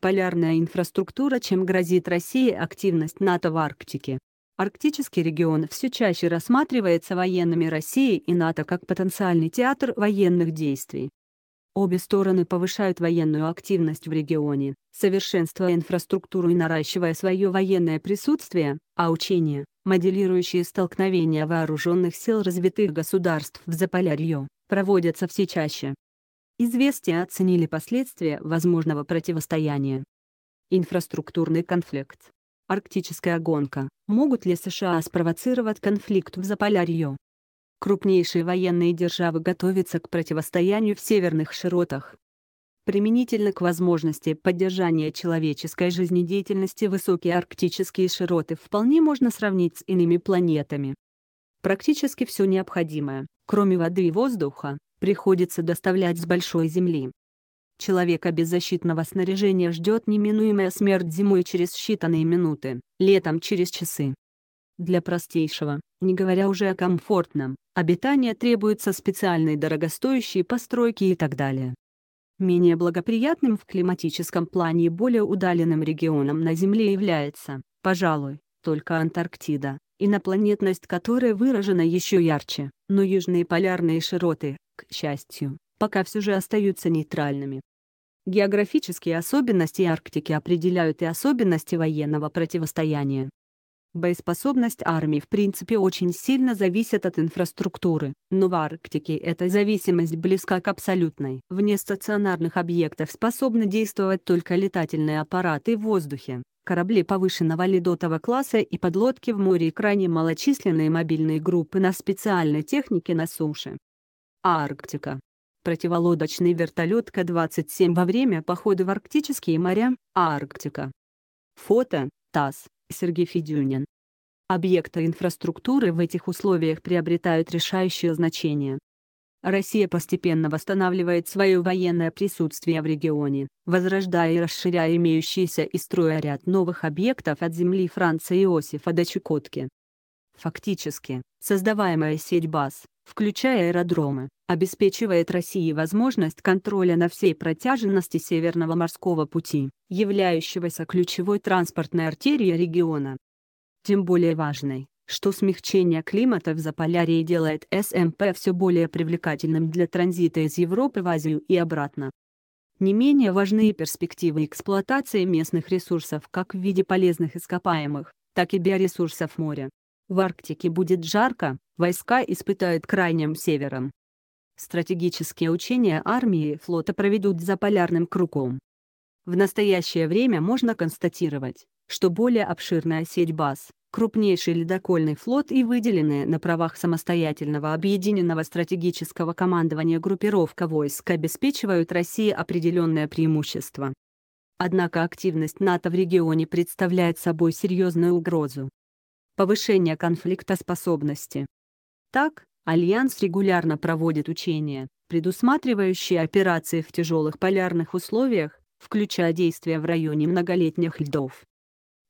полярная инфраструктура, чем грозит России активность НАТО в Арктике. Арктический регион все чаще рассматривается военными России и НАТО как потенциальный театр военных действий. Обе стороны повышают военную активность в регионе, совершенствуя инфраструктуру и наращивая свое военное присутствие, а учения, моделирующие столкновения вооруженных сил развитых государств в Заполярье, проводятся все чаще. Известия оценили последствия возможного противостояния. Инфраструктурный конфликт. Арктическая гонка. Могут ли США спровоцировать конфликт в Заполярье? Крупнейшие военные державы готовятся к противостоянию в северных широтах. Применительно к возможности поддержания человеческой жизнедеятельности высокие арктические широты вполне можно сравнить с иными планетами. Практически все необходимое, кроме воды и воздуха, приходится доставлять с большой земли. Человека без защитного снаряжения ждет неминуемая смерть зимой через считанные минуты, летом через часы. Для простейшего, не говоря уже о комфортном, обитания требуются специальные дорогостоящие постройки и так далее. Менее благоприятным в климатическом плане и более удаленным регионом на Земле является, пожалуй, только Антарктида, инопланетность которой выражена еще ярче, но южные полярные широты, к счастью, пока все же остаются нейтральными. Географические особенности Арктики определяют и особенности военного противостояния. Боеспособность армии в принципе очень сильно зависит от инфраструктуры, но в Арктике эта зависимость близка к абсолютной. Вне стационарных объектов способны действовать только летательные аппараты в воздухе, корабли повышенного ледотого класса и подлодки в море и крайне малочисленные мобильные группы на специальной технике на суше. Арктика. Противолодочный вертолет К-27 во время похода в арктические моря, Арктика. Фото, ТАСС, Сергей Федюнин. Объекты инфраструктуры в этих условиях приобретают решающее значение. Россия постепенно восстанавливает свое военное присутствие в регионе, возрождая и расширяя имеющиеся и строя ряд новых объектов от земли Франции Иосифа до Чукотки. Фактически, создаваемая сеть баз, включая аэродромы, обеспечивает России возможность контроля на всей протяженности Северного морского пути, являющегося ключевой транспортной артерией региона. Тем более важной, что смягчение климата в Заполярье делает СМП все более привлекательным для транзита из Европы в Азию и обратно. Не менее важны перспективы эксплуатации местных ресурсов как в виде полезных ископаемых, так и биоресурсов моря. В Арктике будет жарко, войска испытают крайним севером. Стратегические учения армии и флота проведут за полярным кругом. В настоящее время можно констатировать, что более обширная сеть баз, крупнейший ледокольный флот и выделенная на правах самостоятельного объединенного стратегического командования группировка войск обеспечивают России определенное преимущество. Однако активность НАТО в регионе представляет собой серьезную угрозу повышения конфликтоспособности. Так, Альянс регулярно проводит учения, предусматривающие операции в тяжелых полярных условиях, включая действия в районе многолетних льдов.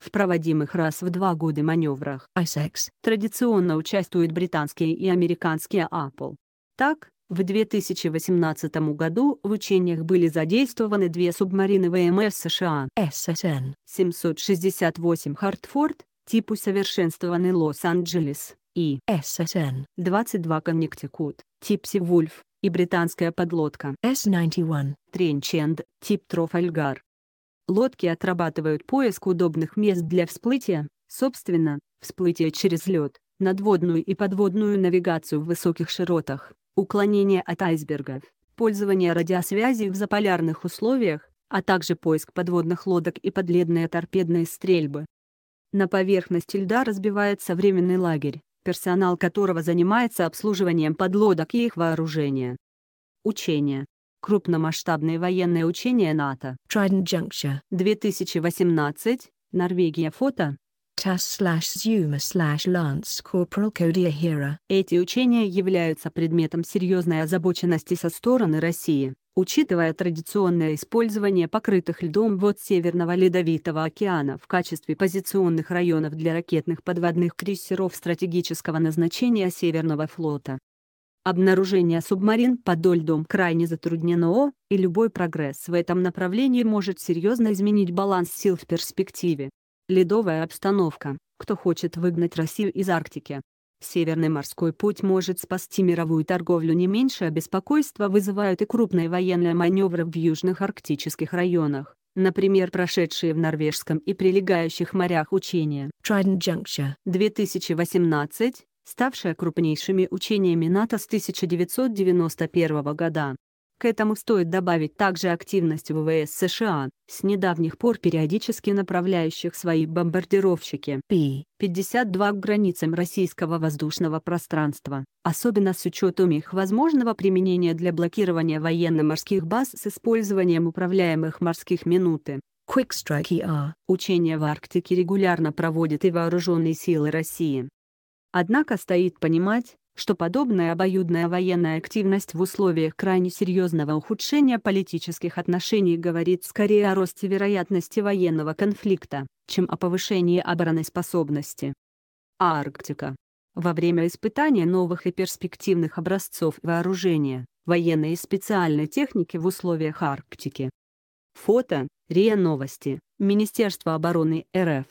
В проводимых раз в два года маневрах ISEX традиционно участвуют британские и американские Apple. Так, в 2018 году в учениях были задействованы две субмарины ВМС США SSN 768 «Хартфорд» Типу усовершенствованный Лос-Анджелес, и SSN 22 Коннектикут, тип Сивульф, и британская подлодка S91 Тренченд, тип Трофальгар. Лодки отрабатывают поиск удобных мест для всплытия, собственно, всплытие через лед, надводную и подводную навигацию в высоких широтах, уклонение от айсбергов, пользование радиосвязи в заполярных условиях, а также поиск подводных лодок и подледные торпедные стрельбы. На поверхности льда разбивается временный лагерь, персонал которого занимается обслуживанием подлодок и их вооружения. Учения. Крупномасштабные военные учения НАТО. Trident Juncture. 2018. Норвегия. Фото. TAS slash Zuma slash Lance Corporal Эти учения являются предметом серьезной озабоченности со стороны России. Учитывая традиционное использование покрытых льдом вод Северного Ледовитого океана в качестве позиционных районов для ракетных подводных крейсеров стратегического назначения Северного флота, обнаружение субмарин под льдом крайне затруднено, и любой прогресс в этом направлении может серьезно изменить баланс сил в перспективе. Ледовая обстановка. Кто хочет выгнать Россию из Арктики? Северный морской путь может спасти мировую торговлю не меньше, а беспокойство вызывают и крупные военные маневры в южных арктических районах, например, прошедшие в норвежском и прилегающих морях учения. Trident Juncture 2018, ставшие крупнейшими учениями НАТО с 1991 года. К этому стоит добавить также активность ВВС США, с недавних пор периодически направляющих свои бомбардировщики Пи-52 к границам российского воздушного пространства, особенно с учетом их возможного применения для блокирования военно-морских баз с использованием управляемых морских минуты. Quick Strike ER. Учения в Арктике регулярно проводят и вооруженные силы России. Однако стоит понимать, что подобная обоюдная военная активность в условиях крайне серьезного ухудшения политических отношений говорит скорее о росте вероятности военного конфликта, чем о повышении обороноспособности. Арктика. Во время испытания новых и перспективных образцов вооружения, военной и специальной техники в условиях Арктики. Фото, РИА Новости, Министерство обороны РФ.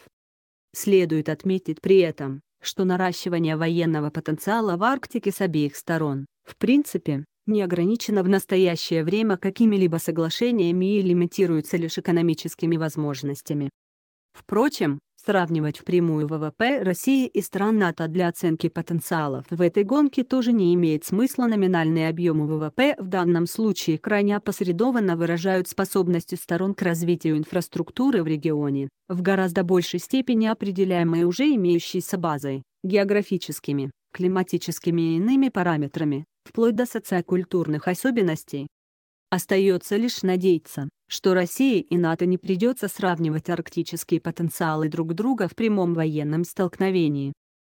Следует отметить при этом, что наращивание военного потенциала в Арктике с обеих сторон, в принципе, не ограничено в настоящее время какими-либо соглашениями и лимитируется лишь экономическими возможностями. Впрочем, Сравнивать впрямую ВВП России и стран НАТО для оценки потенциалов в этой гонке тоже не имеет смысла. Номинальные объемы ВВП в данном случае крайне опосредованно выражают способности сторон к развитию инфраструктуры в регионе, в гораздо большей степени определяемые уже имеющейся базой, географическими, климатическими и иными параметрами, вплоть до социокультурных особенностей, Остается лишь надеяться, что России и НАТО не придется сравнивать арктические потенциалы друг друга в прямом военном столкновении.